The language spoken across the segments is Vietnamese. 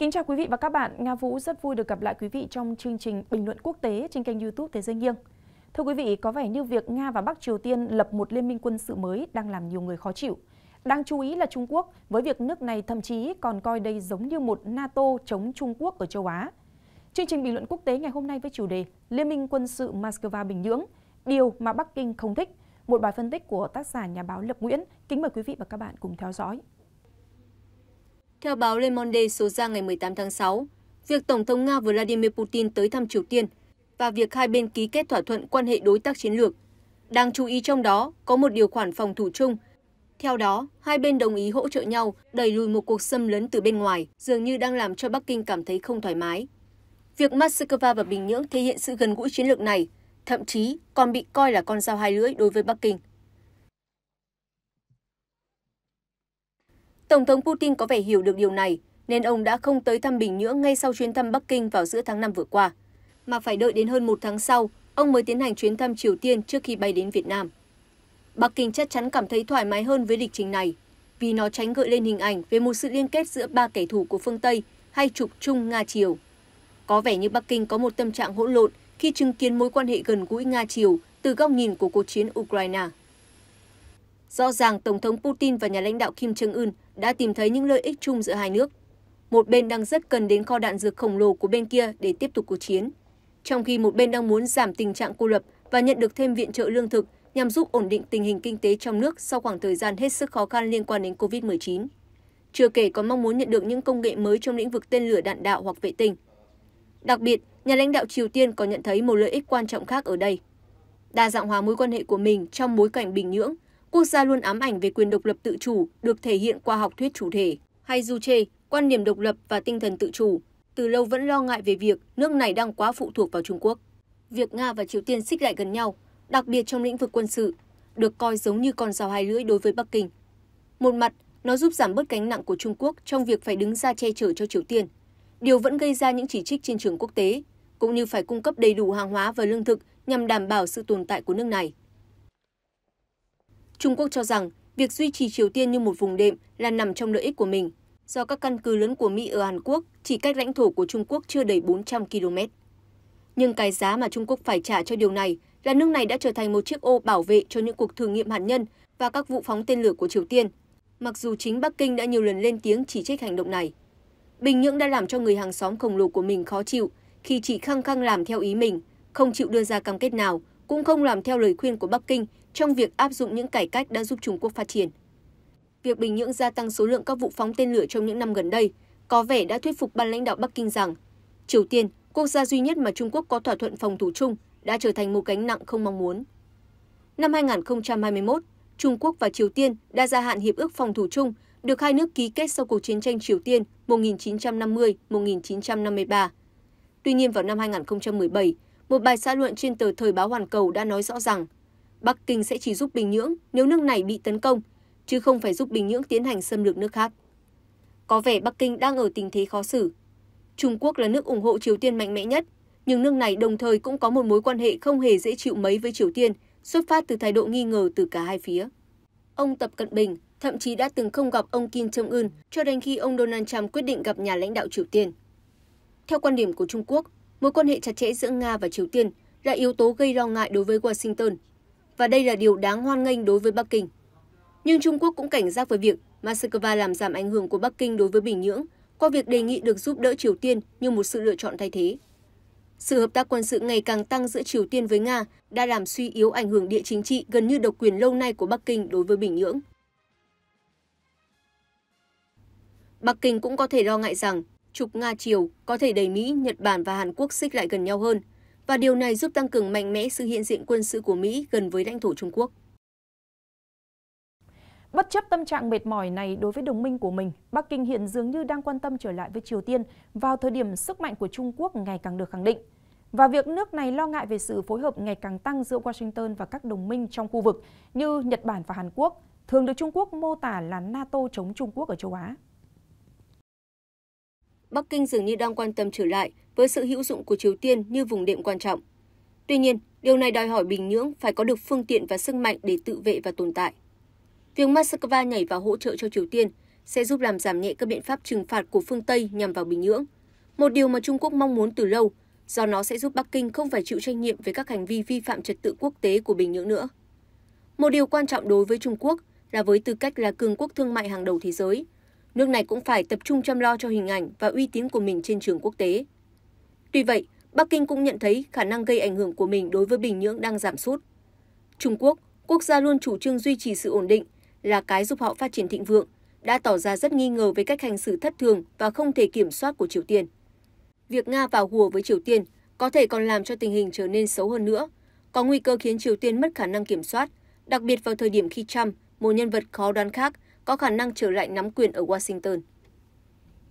Kính chào quý vị và các bạn, Nga Vũ rất vui được gặp lại quý vị trong chương trình Bình luận quốc tế trên kênh youtube Thế giới nghiêng. Thưa quý vị, có vẻ như việc Nga và Bắc Triều Tiên lập một liên minh quân sự mới đang làm nhiều người khó chịu. đang chú ý là Trung Quốc, với việc nước này thậm chí còn coi đây giống như một NATO chống Trung Quốc ở châu Á. Chương trình Bình luận quốc tế ngày hôm nay với chủ đề Liên minh quân sự Moscow-Bình Nhưỡng, điều mà Bắc Kinh không thích, một bài phân tích của tác giả nhà báo Lập Nguyễn. Kính mời quý vị và các bạn cùng theo dõi. Theo báo Le Monde số ra ngày 18 tháng 6, việc Tổng thống Nga Vladimir Putin tới thăm Triều Tiên và việc hai bên ký kết thỏa thuận quan hệ đối tác chiến lược. Đáng chú ý trong đó có một điều khoản phòng thủ chung. Theo đó, hai bên đồng ý hỗ trợ nhau đẩy lùi một cuộc xâm lấn từ bên ngoài, dường như đang làm cho Bắc Kinh cảm thấy không thoải mái. Việc Moscow và Bình Nhưỡng thể hiện sự gần gũi chiến lược này, thậm chí còn bị coi là con dao hai lưỡi đối với Bắc Kinh. Tổng thống Putin có vẻ hiểu được điều này, nên ông đã không tới thăm Bình Nhưỡng ngay sau chuyến thăm Bắc Kinh vào giữa tháng 5 vừa qua, mà phải đợi đến hơn một tháng sau, ông mới tiến hành chuyến thăm Triều Tiên trước khi bay đến Việt Nam. Bắc Kinh chắc chắn cảm thấy thoải mái hơn với lịch trình này, vì nó tránh gợi lên hình ảnh về một sự liên kết giữa ba kẻ thù của phương Tây hay trục chung Nga-Triều. Có vẻ như Bắc Kinh có một tâm trạng hỗn lộn khi chứng kiến mối quan hệ gần gũi Nga-Triều từ góc nhìn của cuộc chiến Ukraine rõ ràng tổng thống putin và nhà lãnh đạo kim trương ưn đã tìm thấy những lợi ích chung giữa hai nước một bên đang rất cần đến kho đạn dược khổng lồ của bên kia để tiếp tục cuộc chiến trong khi một bên đang muốn giảm tình trạng cô lập và nhận được thêm viện trợ lương thực nhằm giúp ổn định tình hình kinh tế trong nước sau khoảng thời gian hết sức khó khăn liên quan đến COVID-19. Chưa kể có mong muốn nhận được những công nghệ mới trong lĩnh vực tên lửa đạn đạo hoặc vệ tinh. Đặc biệt, nhà lãnh đạo Triều Tiên còn nhận thấy một lợi ích quan trọng khác ở đây. Đa dạng hóa mối quan hệ của mình trong bối cảnh Bình Nhưỡng quốc gia luôn ám ảnh về quyền độc lập tự chủ được thể hiện qua học thuyết chủ thể. Hay Du Chê, quan điểm độc lập và tinh thần tự chủ, từ lâu vẫn lo ngại về việc nước này đang quá phụ thuộc vào Trung Quốc. Việc Nga và Triều Tiên xích lại gần nhau, đặc biệt trong lĩnh vực quân sự, được coi giống như con dao hai lưỡi đối với Bắc Kinh. Một mặt, nó giúp giảm bớt gánh nặng của Trung Quốc trong việc phải đứng ra che chở cho Triều Tiên. Điều vẫn gây ra những chỉ trích trên trường quốc tế, cũng như phải cung cấp đầy đủ hàng hóa và lương thực nhằm đảm bảo sự tồn tại của nước này trung quốc cho rằng việc duy trì triều tiên như một vùng đệm là nằm trong lợi ích của mình do các căn cứ lớn của mỹ ở hàn quốc chỉ cách lãnh thổ của trung quốc chưa đầy bốn trăm km nhưng cái giá mà trung quốc phải trả cho điều này là nước này đã trở thành một chiếc ô bảo vệ cho những cuộc thử nghiệm hạt nhân và các vụ phóng tên lửa của triều tiên mặc dù chính bắc kinh đã nhiều lần lên tiếng chỉ trích hành động này bình nhưỡng đã làm cho người hàng xóm khổng lồ của mình khó chịu khi chỉ khăng khăng làm theo ý mình không chịu đưa ra cam kết nào cũng không làm theo lời khuyên của bắc kinh trong việc áp dụng những cải cách đã giúp Trung Quốc phát triển. Việc Bình Nhưỡng gia tăng số lượng các vụ phóng tên lửa trong những năm gần đây có vẻ đã thuyết phục ban lãnh đạo Bắc Kinh rằng Triều Tiên, quốc gia duy nhất mà Trung Quốc có thỏa thuận phòng thủ chung, đã trở thành một gánh nặng không mong muốn. Năm 2021, Trung Quốc và Triều Tiên đã gia hạn hiệp ước phòng thủ chung được hai nước ký kết sau cuộc chiến tranh Triều Tiên 1950-1953. Tuy nhiên vào năm 2017, một bài xã luận trên tờ Thời báo Hoàn Cầu đã nói rõ rằng Bắc Kinh sẽ chỉ giúp Bình Nhưỡng nếu nước này bị tấn công, chứ không phải giúp Bình Nhưỡng tiến hành xâm lược nước khác. Có vẻ Bắc Kinh đang ở tình thế khó xử. Trung Quốc là nước ủng hộ Triều Tiên mạnh mẽ nhất, nhưng nước này đồng thời cũng có một mối quan hệ không hề dễ chịu mấy với Triều Tiên, xuất phát từ thái độ nghi ngờ từ cả hai phía. Ông Tập Cận Bình thậm chí đã từng không gặp ông Kim Jong Un cho đến khi ông Donald Trump quyết định gặp nhà lãnh đạo Triều Tiên. Theo quan điểm của Trung Quốc, mối quan hệ chặt chẽ giữa Nga và Triều Tiên là yếu tố gây lo ngại đối với Washington và đây là điều đáng hoan nghênh đối với Bắc Kinh. Nhưng Trung Quốc cũng cảnh giác với việc Moscow làm giảm ảnh hưởng của Bắc Kinh đối với Bình Nhưỡng qua việc đề nghị được giúp đỡ Triều Tiên như một sự lựa chọn thay thế. Sự hợp tác quân sự ngày càng tăng giữa Triều Tiên với Nga đã làm suy yếu ảnh hưởng địa chính trị gần như độc quyền lâu nay của Bắc Kinh đối với Bình Nhưỡng. Bắc Kinh cũng có thể lo ngại rằng trục Nga-Triều có thể đẩy Mỹ, Nhật Bản và Hàn Quốc xích lại gần nhau hơn – và điều này giúp tăng cường mạnh mẽ sự hiện diện quân sự của Mỹ gần với lãnh thổ Trung Quốc. Bất chấp tâm trạng mệt mỏi này đối với đồng minh của mình, Bắc Kinh hiện dường như đang quan tâm trở lại với Triều Tiên vào thời điểm sức mạnh của Trung Quốc ngày càng được khẳng định. Và việc nước này lo ngại về sự phối hợp ngày càng tăng giữa Washington và các đồng minh trong khu vực như Nhật Bản và Hàn Quốc, thường được Trung Quốc mô tả là NATO chống Trung Quốc ở châu Á. Bắc Kinh dường như đang quan tâm trở lại với sự hữu dụng của Triều Tiên như vùng đệm quan trọng. Tuy nhiên, điều này đòi hỏi Bình Nhưỡng phải có được phương tiện và sức mạnh để tự vệ và tồn tại. Việc Moscow nhảy vào hỗ trợ cho Triều Tiên sẽ giúp làm giảm nhẹ các biện pháp trừng phạt của phương Tây nhằm vào Bình Nhưỡng, một điều mà Trung Quốc mong muốn từ lâu, do nó sẽ giúp Bắc Kinh không phải chịu trách nhiệm về các hành vi vi phạm trật tự quốc tế của Bình Nhưỡng nữa. Một điều quan trọng đối với Trung Quốc là với tư cách là cường quốc thương mại hàng đầu thế giới, nước này cũng phải tập trung chăm lo cho hình ảnh và uy tín của mình trên trường quốc tế. Tuy vậy, Bắc Kinh cũng nhận thấy khả năng gây ảnh hưởng của mình đối với Bình Nhưỡng đang giảm sút. Trung Quốc, quốc gia luôn chủ trương duy trì sự ổn định, là cái giúp họ phát triển thịnh vượng, đã tỏ ra rất nghi ngờ về cách hành xử thất thường và không thể kiểm soát của Triều Tiên. Việc Nga vào hùa với Triều Tiên có thể còn làm cho tình hình trở nên xấu hơn nữa, có nguy cơ khiến Triều Tiên mất khả năng kiểm soát, đặc biệt vào thời điểm khi Trump, một nhân vật khó đoán khác, có khả năng trở lại nắm quyền ở Washington.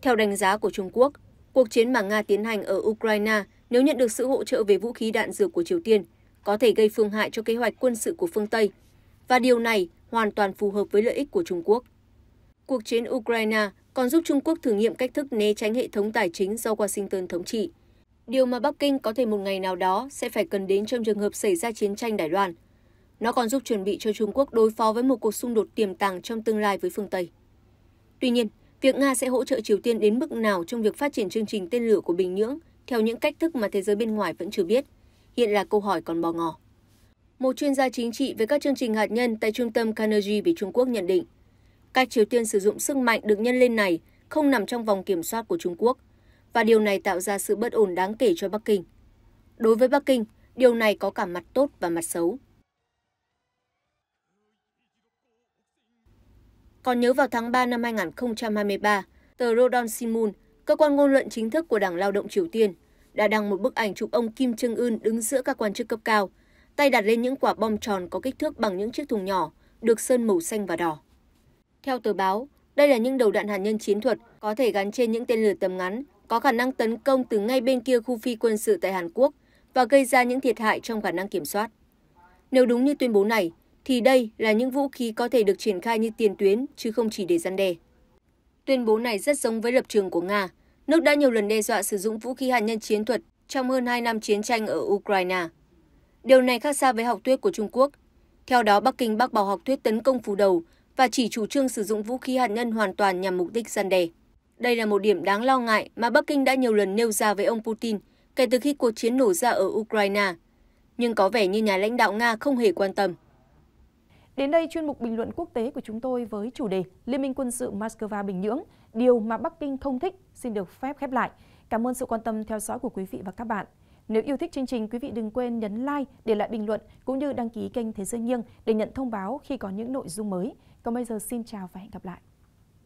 Theo đánh giá của Trung Quốc, cuộc chiến mà Nga tiến hành ở Ukraine nếu nhận được sự hỗ trợ về vũ khí đạn dược của Triều Tiên có thể gây phương hại cho kế hoạch quân sự của phương Tây, và điều này hoàn toàn phù hợp với lợi ích của Trung Quốc. Cuộc chiến Ukraine còn giúp Trung Quốc thử nghiệm cách thức né tránh hệ thống tài chính do Washington thống trị, điều mà Bắc Kinh có thể một ngày nào đó sẽ phải cần đến trong trường hợp xảy ra chiến tranh Đài Loan – nó còn giúp chuẩn bị cho Trung Quốc đối phó với một cuộc xung đột tiềm tàng trong tương lai với phương Tây. Tuy nhiên, việc Nga sẽ hỗ trợ Triều Tiên đến mức nào trong việc phát triển chương trình tên lửa của Bình Nhưỡng theo những cách thức mà thế giới bên ngoài vẫn chưa biết, hiện là câu hỏi còn bò ngỏ. Một chuyên gia chính trị về các chương trình hạt nhân tại trung tâm Carnegie về Trung Quốc nhận định, cách Triều Tiên sử dụng sức mạnh được nhân lên này không nằm trong vòng kiểm soát của Trung Quốc và điều này tạo ra sự bất ổn đáng kể cho Bắc Kinh. Đối với Bắc Kinh, điều này có cả mặt tốt và mặt xấu. Còn nhớ vào tháng 3 năm 2023, tờ Rodon Sinmun, cơ quan ngôn luận chính thức của Đảng Lao động Triều Tiên, đã đăng một bức ảnh chụp ông Kim Trương Ưn đứng giữa các quan chức cấp cao, tay đặt lên những quả bom tròn có kích thước bằng những chiếc thùng nhỏ, được sơn màu xanh và đỏ. Theo tờ báo, đây là những đầu đạn hạt nhân chiến thuật có thể gắn trên những tên lửa tầm ngắn, có khả năng tấn công từ ngay bên kia khu phi quân sự tại Hàn Quốc và gây ra những thiệt hại trong khả năng kiểm soát. Nếu đúng như tuyên bố này, thì đây là những vũ khí có thể được triển khai như tiền tuyến chứ không chỉ để gian đe. Tuyên bố này rất giống với lập trường của Nga. Nước đã nhiều lần đe dọa sử dụng vũ khí hạt nhân chiến thuật trong hơn 2 năm chiến tranh ở Ukraine. Điều này khác xa với học thuyết của Trung Quốc. Theo đó, Bắc Kinh bác bỏ học thuyết tấn công phù đầu và chỉ chủ trương sử dụng vũ khí hạt nhân hoàn toàn nhằm mục đích gian đe. Đây là một điểm đáng lo ngại mà Bắc Kinh đã nhiều lần nêu ra với ông Putin kể từ khi cuộc chiến nổ ra ở Ukraine. Nhưng có vẻ như nhà lãnh đạo Nga không hề quan tâm. Đến đây chuyên mục bình luận quốc tế của chúng tôi với chủ đề Liên minh quân sự Moscow Bình Nhưỡng, điều mà Bắc Kinh không thích xin được phép khép lại. Cảm ơn sự quan tâm theo dõi của quý vị và các bạn. Nếu yêu thích chương trình, quý vị đừng quên nhấn like, để lại bình luận cũng như đăng ký kênh Thế giới nghiêng để nhận thông báo khi có những nội dung mới. Còn bây giờ xin chào và hẹn gặp lại.